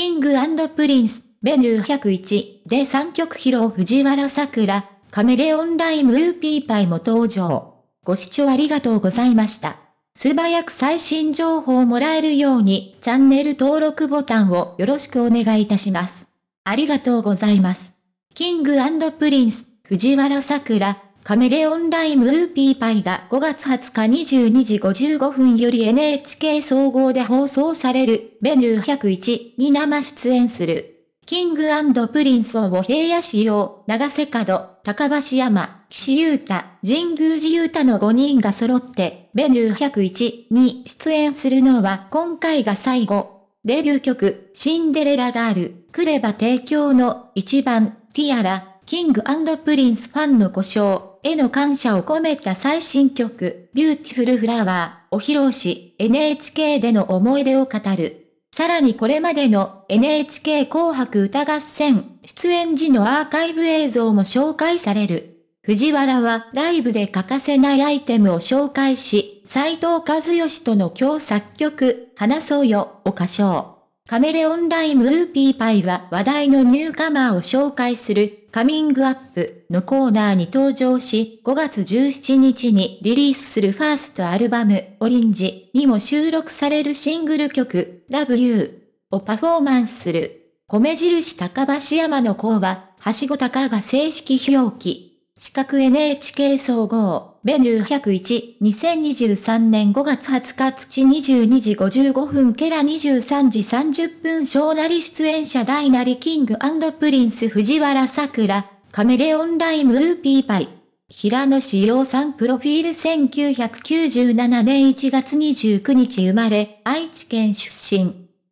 キングプリンス、メニュー101で3曲披露藤原さくら、カメレオンライムウーピーパイも登場。ご視聴ありがとうございました。素早く最新情報をもらえるようにチャンネル登録ボタンをよろしくお願いいたします。ありがとうございます。キングプリンス、藤原さくら、カメレオンライムウーピーパイが5月20日22時55分より NHK 総合で放送されるメニュー101に生出演する。キングプリンスを平野市用、長瀬角、高橋山、岸優太、神宮寺優太の5人が揃って、メニュー101に出演するのは今回が最後。デビュー曲、シンデレラガール、クレバ提供の1番、ティアラ、キングプリンスファンの故障への感謝を込めた最新曲、ビューティフルフラワーを披露し、NHK での思い出を語る。さらにこれまでの NHK 紅白歌合戦出演時のアーカイブ映像も紹介される。藤原はライブで欠かせないアイテムを紹介し、斎藤和義との共作曲、話そうよを歌唱。カメレオンライムーピーパイは話題のニューカマーを紹介するカミングアップのコーナーに登場し、5月17日にリリースするファーストアルバムオリンジにも収録されるシングル曲 Love You をパフォーマンスする。米印高橋山の子は、はしご高が正式表記。四角 NHK 総合、メニュー101、2023年5月20日土22時55分ケラ23時30分小なり出演者大なりキングプリンス藤原桜、カメレオンライムルーピーパイ。平野志陽さんプロフィール1997年1月29日生まれ、愛知県出身。